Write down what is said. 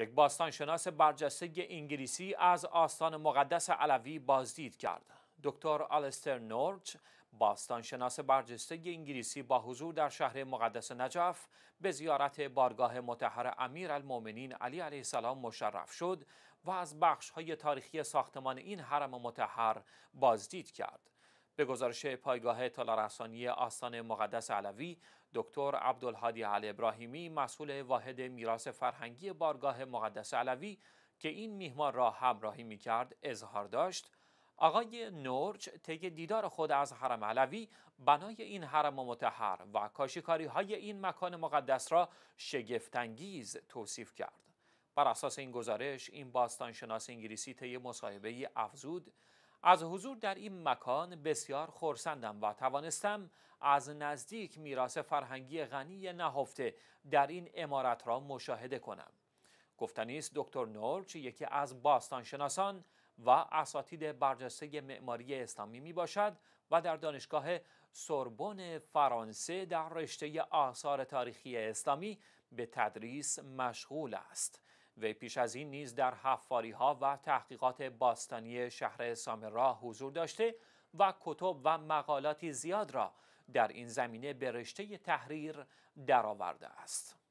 یک باستانشناس برجسته انگلیسی از آستان مقدس علوی بازدید کرد. دکتر آلستر نورچ باستانشناس برجسته انگلیسی با حضور در شهر مقدس نجف به زیارت بارگاه متحر امیر علی علیه السلام مشرف شد و از بخش های تاریخی ساختمان این حرم متحر بازدید کرد. به گزارش پایگاه تالارسانی آستان مقدس علوی دکتر عبدالهادی علی ابراهیمی مسئول واحد میراث فرهنگی بارگاه مقدس علوی که این میهمان را همراهی می کرد اظهار داشت آقای نورچ طی دیدار خود از حرم علوی بنای این حرم متحر و کاشیکاری های این مکان مقدس را شگفتانگیز توصیف کرد بر اساس این گزارش این باستانشناس انگلیسی طی مصاحبه افزود از حضور در این مکان بسیار خورسندم و توانستم از نزدیک میراث فرهنگی غنی نهفته در این امارت را مشاهده کنم گفتنی است دکتر نورچ یکی از باستانشناسان و اساتید برجسته معماری اسلامی می باشد و در دانشگاه سوربن فرانسه در رشته آثار تاریخی اسلامی به تدریس مشغول است وی پیش از این نیز در حفاری ها و تحقیقات باستانی شهر سامرا حضور داشته و کتب و مقالاتی زیاد را در این زمینه به رشته تحریر درآورده است.